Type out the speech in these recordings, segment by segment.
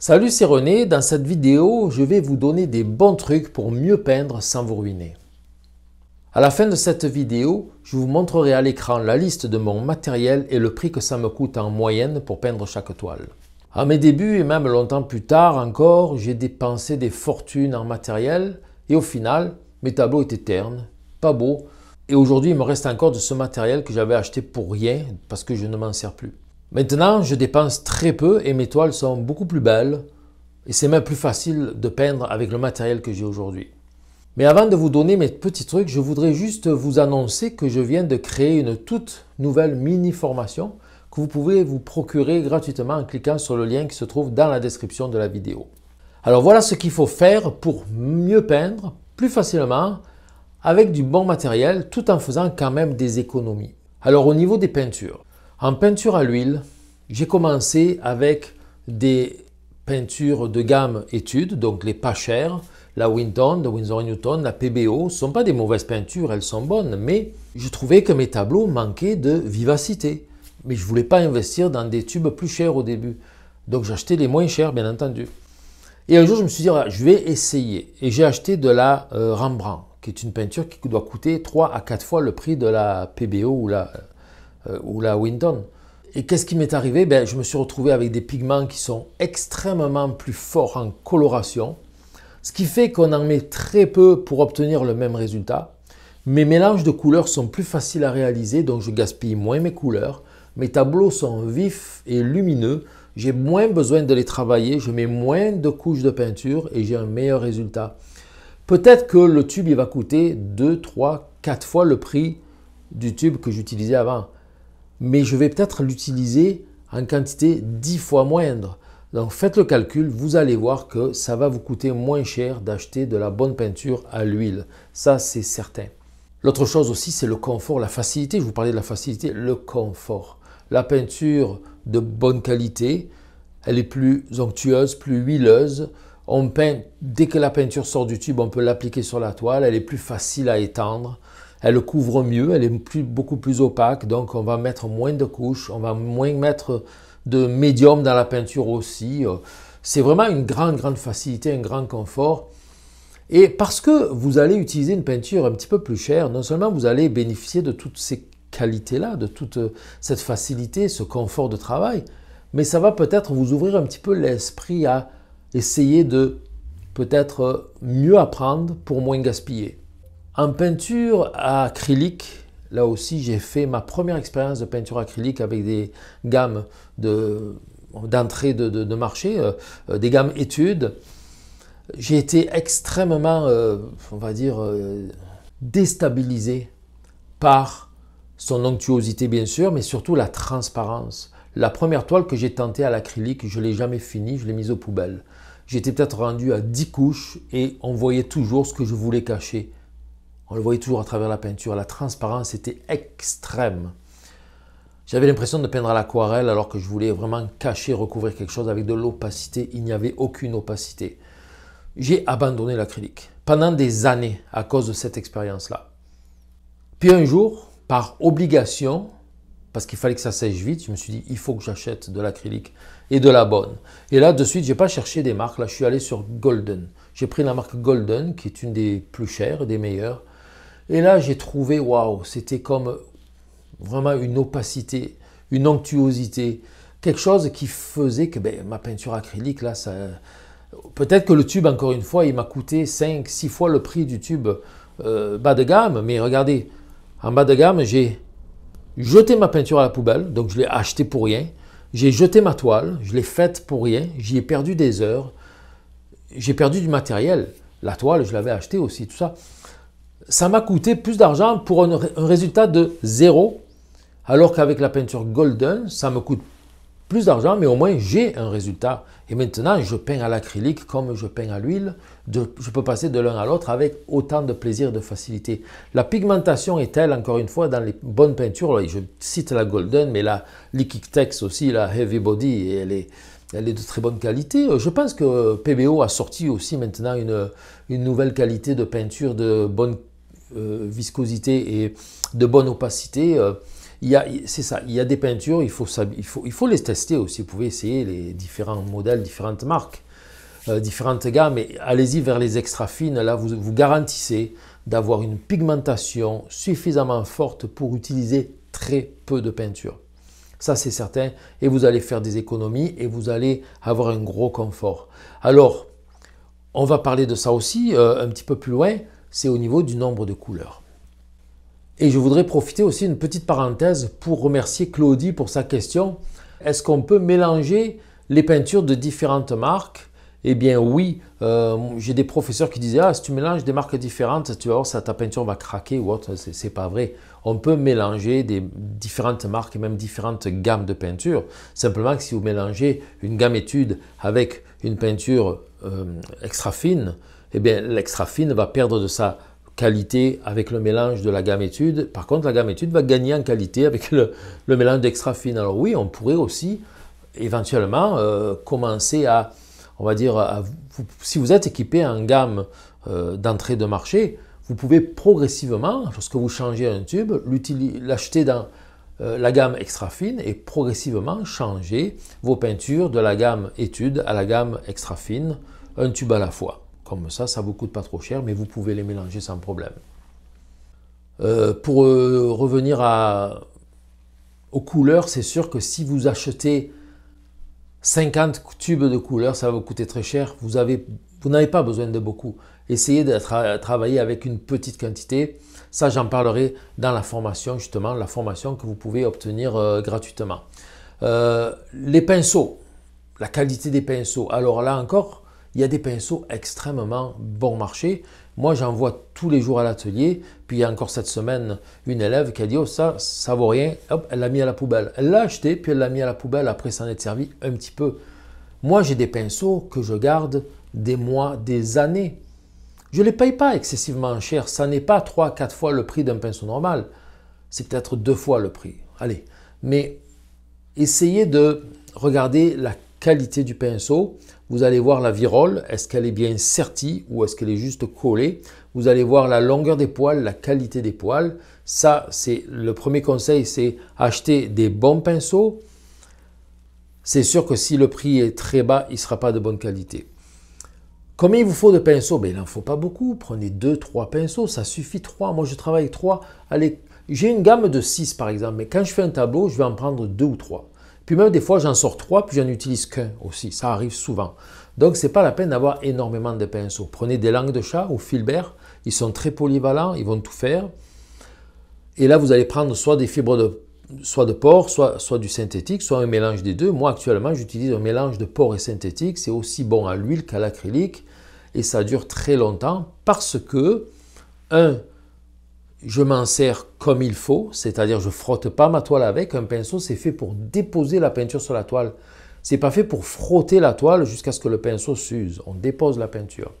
Salut, c'est René. Dans cette vidéo, je vais vous donner des bons trucs pour mieux peindre sans vous ruiner. À la fin de cette vidéo, je vous montrerai à l'écran la liste de mon matériel et le prix que ça me coûte en moyenne pour peindre chaque toile. À mes débuts et même longtemps plus tard encore, j'ai dépensé des fortunes en matériel et au final, mes tableaux étaient ternes, pas beaux. Et aujourd'hui, il me reste encore de ce matériel que j'avais acheté pour rien parce que je ne m'en sers plus. Maintenant, je dépense très peu et mes toiles sont beaucoup plus belles et c'est même plus facile de peindre avec le matériel que j'ai aujourd'hui. Mais avant de vous donner mes petits trucs, je voudrais juste vous annoncer que je viens de créer une toute nouvelle mini formation que vous pouvez vous procurer gratuitement en cliquant sur le lien qui se trouve dans la description de la vidéo. Alors voilà ce qu'il faut faire pour mieux peindre plus facilement avec du bon matériel tout en faisant quand même des économies. Alors au niveau des peintures, en peinture à l'huile, j'ai commencé avec des peintures de gamme études, donc les pas chères, la Winton, de Winsor Newton, la PBO, ne sont pas des mauvaises peintures, elles sont bonnes, mais je trouvais que mes tableaux manquaient de vivacité. Mais je ne voulais pas investir dans des tubes plus chers au début. Donc j'achetais les moins chers, bien entendu. Et un jour, je me suis dit, ah, je vais essayer. Et j'ai acheté de la euh, Rembrandt, qui est une peinture qui doit coûter 3 à 4 fois le prix de la PBO ou la, euh, ou la Winton. Et qu'est-ce qui m'est arrivé ben, Je me suis retrouvé avec des pigments qui sont extrêmement plus forts en coloration, ce qui fait qu'on en met très peu pour obtenir le même résultat. Mes mélanges de couleurs sont plus faciles à réaliser, donc je gaspille moins mes couleurs. Mes tableaux sont vifs et lumineux, j'ai moins besoin de les travailler, je mets moins de couches de peinture et j'ai un meilleur résultat. Peut-être que le tube il va coûter 2, 3, 4 fois le prix du tube que j'utilisais avant mais je vais peut-être l'utiliser en quantité 10 fois moindre. Donc faites le calcul, vous allez voir que ça va vous coûter moins cher d'acheter de la bonne peinture à l'huile. Ça, c'est certain. L'autre chose aussi, c'est le confort, la facilité. Je vous parlais de la facilité, le confort. La peinture de bonne qualité, elle est plus onctueuse, plus huileuse. On peint, dès que la peinture sort du tube, on peut l'appliquer sur la toile. Elle est plus facile à étendre elle couvre mieux, elle est beaucoup plus opaque, donc on va mettre moins de couches, on va moins mettre de médium dans la peinture aussi. Euh, c'est vraiment une grande, grande facilité, un grand confort. Et parce que vous allez utiliser une peinture un petit peu plus chère, non seulement vous allez bénéficier de toutes ces qualités-là, de toute euh, cette facilité, ce confort de travail, mais ça va peut-être vous ouvrir un petit peu l'esprit à essayer de peut-être euh, mieux apprendre pour moins gaspiller. En peinture acrylique, là aussi, j'ai fait ma première expérience de peinture acrylique avec des gammes d'entrée de, de, marché, euh, euh, des gammes études. J'ai été extrêmement, euh, on va dire, déstabilisé par son onctuosité, bien sûr, mais surtout la transparence. La première toile que j'ai tentée à l'acrylique, je ne l'ai jamais finie, je l'ai mise aux poubelles. J'étais peut-être rendu à 10 couches et on voyait toujours ce que je voulais cacher. On le voyait toujours à travers la peinture. La transparence était extrême. J'avais l'impression de peindre à l'aquarelle alors que je voulais vraiment cacher, recouvrir quelque chose avec de l'opacité. Il n'y avait aucune opacité. J'ai abandonné l'acrylique pendant des années à cause de cette expérience-là. Puis un jour, par obligation, parce qu'il fallait que ça sèche vite, je me suis dit, il faut que j'achète de l'acrylique et de la bonne. Et là, de suite, je n'ai pas cherché des marques. Là, je suis allé sur Golden. J'ai pris la marque Golden, qui est une des plus chères, des meilleures. Et là, j'ai trouvé, waouh, c'était comme vraiment une opacité, une onctuosité, quelque chose qui faisait que ben, ma peinture acrylique, là, ça... Peut-être que le tube, encore une fois, il m'a coûté 5, 6 fois le prix du tube euh, bas de gamme, mais regardez, en bas de gamme, j'ai jeté ma peinture à la poubelle, donc je l'ai acheté pour rien. J'ai jeté ma toile, je l'ai faite pour rien, j'y ai perdu des heures, j'ai perdu du matériel. La toile, je l'avais achetée aussi, tout ça ça m'a coûté plus d'argent pour un, résultat de zéro, alors qu'avec la peinture Golden, ça me coûte plus d'argent, mais au moins j'ai un résultat. Et maintenant, je peins à l'acrylique comme je peins à l'huile. Je peux passer de l'un à l'autre avec autant de plaisir et de facilité. La pigmentation est elle encore une fois, dans les bonnes peintures. Je cite la Golden, mais la Liquitex aussi, la Heavy Body, elle est, elle est de très bonne qualité. Euh, je pense que PBO a sorti aussi maintenant une, une nouvelle qualité de peinture de bonne qualité euh, viscosité et de bonne opacité, euh, c'est ça, il y a des peintures, il faut, il, les tester aussi. Vous pouvez essayer les différents modèles, différentes marques, euh, différentes gammes, Mais allez-y vers les extra fines. Là, vous, garantissez d'avoir une pigmentation suffisamment forte pour utiliser très peu de peinture. Ça, c'est certain. Et vous allez faire des économies et vous allez avoir un gros confort. Alors, on va parler de ça aussi un petit peu plus loin c'est au niveau du nombre de couleurs. Et je voudrais profiter aussi d'une petite parenthèse pour remercier Claudie pour sa question. Est-ce qu'on peut mélanger les peintures de différentes marques Eh bien oui, euh, j'ai des professeurs qui disaient, ah si tu mélanges des marques différentes, tu vas voir, ça, ta peinture va craquer ou autre, c'est pas vrai. On peut mélanger des différentes marques et même différentes gammes de peinture. Simplement que si vous mélangez une gamme étude avec une peinture euh, extra fine, eh bien l'extra fine va perdre de sa qualité avec le mélange de la gamme étude. Par contre, la gamme étude va gagner en qualité avec le, mélange d'extra fine. Alors oui, on pourrait aussi éventuellement euh, commencer à, on va dire, si vous êtes équipé en gamme euh, d'entrée de marché, vous pouvez progressivement, lorsque vous changez un tube, l'acheter dans euh, la gamme extra fine et progressivement changer vos peintures de la gamme étude à la gamme extra fine, un tube à la fois. Comme ça, ça vous coûte pas trop cher, mais vous pouvez les mélanger sans problème. Euh, pour euh, revenir aux couleurs, c'est sûr que si vous achetez 50 tubes de couleurs, ça va vous coûter très cher. Vous n'avez pas besoin de beaucoup. Essayez de travailler avec une petite quantité. Ça, j'en parlerai dans la formation, justement, la formation que vous pouvez obtenir euh, gratuitement. les pinceaux, la qualité des pinceaux. Alors là encore, il y a des pinceaux extrêmement bon marché. Moi, j'en vois tous les jours à l'atelier. Puis il y a encore cette semaine, une élève qui a dit oh, ça, ça vaut rien. elle l'a mis à la poubelle. Elle l'a acheté, puis elle l'a mis à la poubelle après s'en être servi un petit peu. Moi, j'ai des pinceaux que je garde des mois, des années. Je ne les paye pas excessivement cher. Ça n'est pas trois, quatre fois le prix d'un pinceau normal. C'est peut-être deux fois le prix. Allez. Mais essayez de regarder la qualité du pinceau. Vous allez voir la virole, est-ce qu'elle est bien sertie ou est-ce qu'elle est juste collée Vous allez voir la longueur des poils, la qualité des poils. Ça, c'est le premier conseil, c'est acheter des bons pinceaux. C'est sûr que si le prix est très bas, il ne sera pas de bonne qualité. Combien il vous faut de pinceaux ben, Il n'en faut pas beaucoup. Prenez deux, trois pinceaux, ça suffit trois. Moi, je travaille avec 3. Allez, j'ai une gamme de 6 par exemple, mais quand je fais un tableau, je vais en prendre deux ou trois. Puis même des fois, j'en sors trois, puis j'en utilise qu'un aussi. Ça arrive souvent. Donc, ce n'est pas la peine d'avoir énormément de pinceaux. Prenez des langues de chat ou filbert. Ils sont très polyvalents, ils vont tout faire. Et là, vous allez prendre soit des fibres de, soit de porc, soit, soit du synthétique, soit un mélange des deux. Moi, actuellement, j'utilise un mélange de porc et synthétique. C'est aussi bon à l'huile qu'à l'acrylique. Et ça dure très longtemps parce que, un, je m'en sers comme il faut, c'est-à-dire je frotte pas ma toile avec. Un pinceau, c'est fait pour déposer la peinture sur la toile. C'est pas fait pour frotter la toile jusqu'à ce que le pinceau s'use. On dépose la peinture.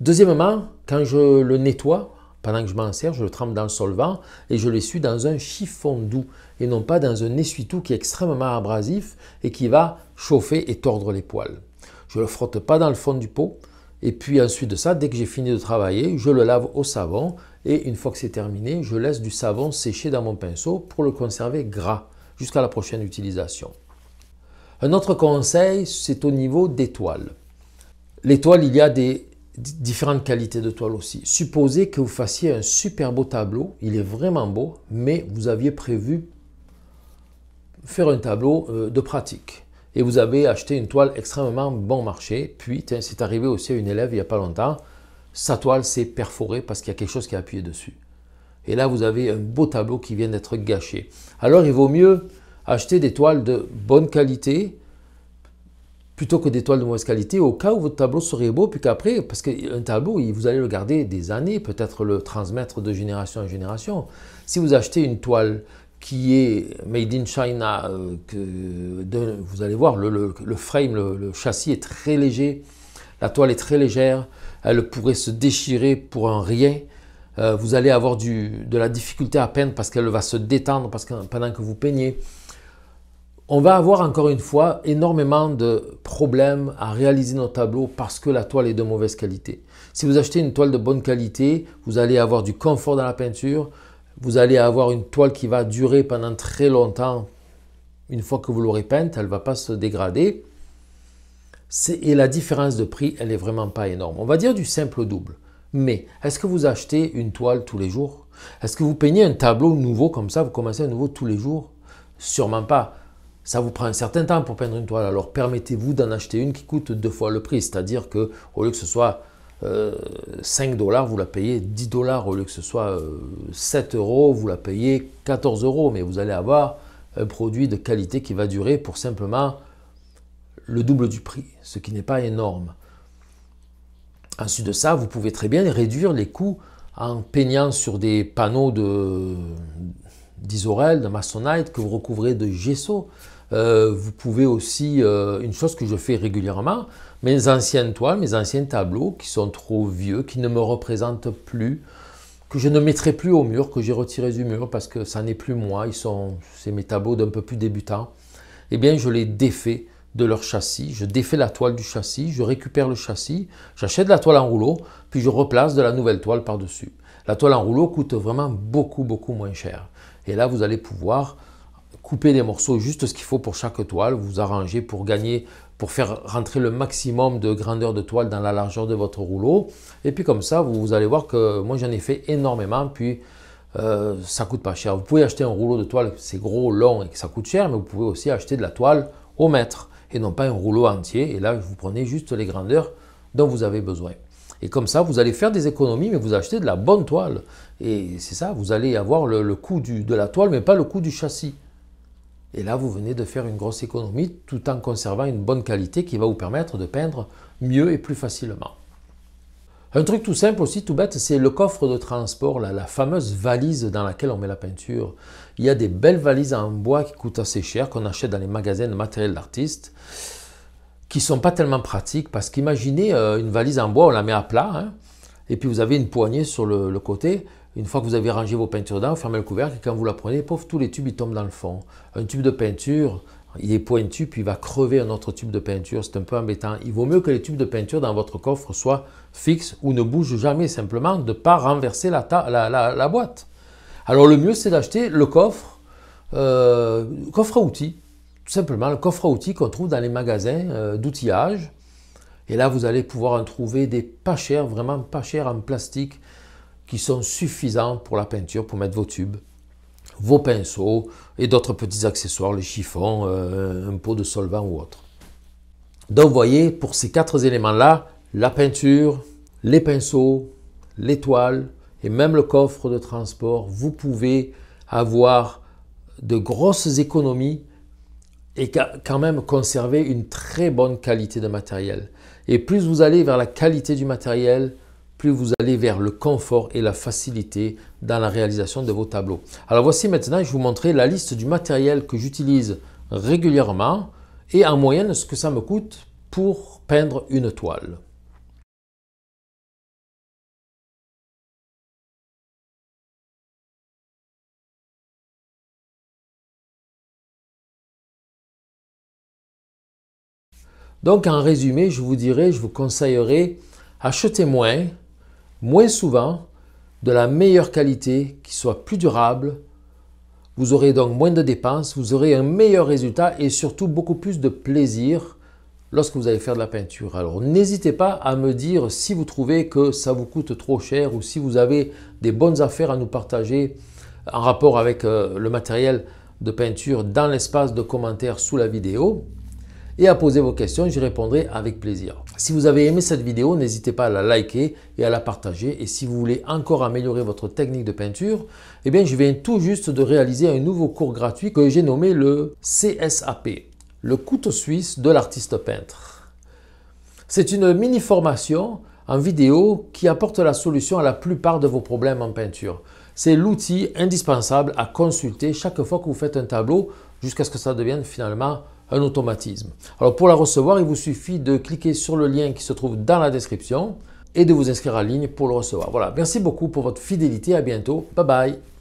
Deuxièmement, quand je le nettoie, pendant que je m'en sers, je le trempe dans le solvant et je l'essuie dans un chiffon doux et non pas dans un essuie-tout qui est extrêmement abrasif et qui va chauffer et tordre les poils. Je ne le frotte pas dans le fond du pot. Et puis ensuite de ça, dès que j'ai fini de travailler, je le lave au savon et une fois que c'est terminé, je laisse du savon sécher dans mon pinceau pour le conserver gras jusqu'à la prochaine utilisation. Un autre conseil, c'est au niveau des toiles. Les toiles, il y a des différentes qualités de toile aussi. Supposez que vous fassiez un super beau tableau, il est vraiment beau, mais vous aviez prévu faire un tableau euh, de pratique. Et vous avez acheté une toile extrêmement bon marché, puis c'est arrivé aussi à une élève il n'y a pas longtemps, sa toile s'est perforée parce qu'il y a quelque chose qui a appuyé dessus. Et là, vous avez un beau tableau qui vient d'être gâché. Alors, il vaut mieux acheter des toiles de bonne qualité plutôt que des toiles de mauvaise qualité, au cas où votre tableau serait beau, puis qu'après, parce qu'un tableau, vous allez le garder des années, peut-être le transmettre de génération en génération. Si vous achetez une toile qui est made in China, euh, que vous allez voir, le, frame, le, châssis est très léger, la toile est très légère, elle pourrait se déchirer pour un rien. Euh, vous allez avoir du, de la difficulté à peindre parce qu'elle va se détendre parce que, pendant que vous peignez. On va avoir encore une fois énormément de problèmes à réaliser nos tableaux parce que la toile est de mauvaise qualité. Si vous achetez une toile de bonne qualité, vous allez avoir du confort dans la peinture, vous allez avoir une toile qui va durer pendant très longtemps. Une fois que vous l'aurez peinte, elle ne va pas se dégrader et la différence de prix, elle n'est vraiment pas énorme. On va dire du simple au double. Mais est-ce que vous achetez une toile tous les jours Est-ce que vous peignez un tableau nouveau comme ça Vous commencez à nouveau tous les jours Sûrement pas. Ça vous prend un certain temps pour peindre une toile. Alors permettez-vous d'en acheter une qui coûte deux fois le prix. C'est-à-dire que au lieu que ce soit 5 euh, dollars, vous la payez 10 dollars. Au lieu que ce soit 7 euh, euros, vous la payez 14 euros. Mais vous allez avoir un produit de qualité qui va durer pour simplement le double du prix, ce qui n'est pas énorme. Ensuite de ça, vous pouvez très bien réduire les coûts en peignant sur des panneaux d'isorel, de, Masonite, que vous recouvrez de gesso. Euh, vous pouvez aussi, euh, une chose que je fais régulièrement, mes anciennes toiles, mes anciens tableaux qui sont trop vieux, qui ne me représentent plus, que je ne mettrai plus au mur, que j'ai retiré du mur parce que ça n'est plus moi, ils sont, c'est mes tableaux d'un peu plus débutants, eh bien je les défais de leur châssis, je défais la toile du châssis, je récupère le châssis, j'achète la toile en rouleau, puis je replace de la nouvelle toile par-dessus. La toile en rouleau coûte vraiment beaucoup, beaucoup moins cher. Et là, vous allez pouvoir couper les morceaux juste ce qu'il faut pour chaque toile, vous arranger pour gagner, pour faire rentrer le maximum de grandeur de toile dans la largeur de votre rouleau. Et puis comme ça, vous, allez voir que moi j'en ai fait énormément, puis euh, ça coûte pas cher. Vous pouvez acheter un rouleau de toile, c'est gros, long et ça coûte cher, mais vous pouvez aussi acheter de la toile au mètre et non pas un rouleau entier. Et là, vous prenez juste les grandeurs dont vous avez besoin. Et comme ça, vous allez faire des économies, mais vous achetez de la bonne toile. Et c'est ça, vous allez avoir le, coût de la toile, mais pas le coût du châssis. Et là, vous venez de faire une grosse économie tout en conservant une bonne qualité qui va vous permettre de peindre mieux et plus facilement. Un truc tout simple aussi, tout bête, c'est le coffre de transport, la fameuse valise dans laquelle on met la peinture. Il y a des belles valises en bois qui coûtent assez cher, qu'on achète dans les magasins de matériel d'artiste, qui sont pas tellement pratiques, parce qu'imaginez euh, une valise en bois, on la met à plat, hein, et puis vous avez une poignée sur le, côté, une fois que vous avez rangé vos peintures dedans, vous fermez le couvercle et quand vous la prenez, tous les tubes tombent dans le fond. Un tube de peinture, il est pointu, puis il va crever un autre tube de peinture. C'est un peu embêtant. Il vaut mieux que les tubes de peinture dans votre coffre soient fixes ou ne bougent jamais, simplement de ne pas renverser la, boîte. Alors le mieux, c'est d'acheter le coffre, euh, coffre à outils. Tout simplement, le coffre à outils qu'on trouve dans les magasins euh, d'outillage. Et là, vous allez pouvoir en trouver des pas chers, vraiment pas chers en plastique, qui sont suffisants pour la peinture, pour mettre vos tubes vos pinceaux et d'autres petits accessoires, les chiffons, euh, un pot de solvant ou autre. Donc voyez, pour ces quatre éléments-là, la peinture, les pinceaux, les toiles et même le coffre de transport, vous pouvez avoir de grosses économies et quand même conserver une très bonne qualité de matériel. Et plus vous allez vers la qualité du matériel, plus vous allez vers le confort et la facilité dans la réalisation de vos tableaux. Alors voici maintenant, je vais vous montrer la liste du matériel que j'utilise régulièrement et en moyenne ce que ça me coûte pour peindre une toile. Donc en résumé, je vous dirais, je vous conseillerais, achetez moins, moins souvent, de la meilleure qualité, qui soit plus durable. Vous aurez donc moins de dépenses, vous aurez un meilleur résultat et surtout beaucoup plus de plaisir lorsque vous allez faire de la peinture. Alors n'hésitez pas à me dire si vous trouvez que ça vous coûte trop cher ou si vous avez des bonnes affaires à nous partager en rapport avec euh, le matériel de peinture dans l'espace de commentaires sous la vidéo et à poser vos questions, j'y répondrai avec plaisir. Si vous avez aimé cette vidéo, n'hésitez pas à la liker et à la partager. Et si vous voulez encore améliorer votre technique de peinture, eh bien, je viens tout juste de réaliser un nouveau cours gratuit que j'ai nommé le CSAP, le couteau suisse de l'artiste peintre. C'est une mini-formation en vidéo qui apporte la solution à la plupart de vos problèmes en peinture. C'est l'outil indispensable à consulter chaque fois que vous faites un tableau jusqu'à ce que ça devienne finalement un automatisme. Alors pour la recevoir, il vous suffit de cliquer sur le lien qui se trouve dans la description et de vous inscrire en ligne pour le recevoir. Voilà, merci beaucoup pour votre fidélité, à bientôt, bye bye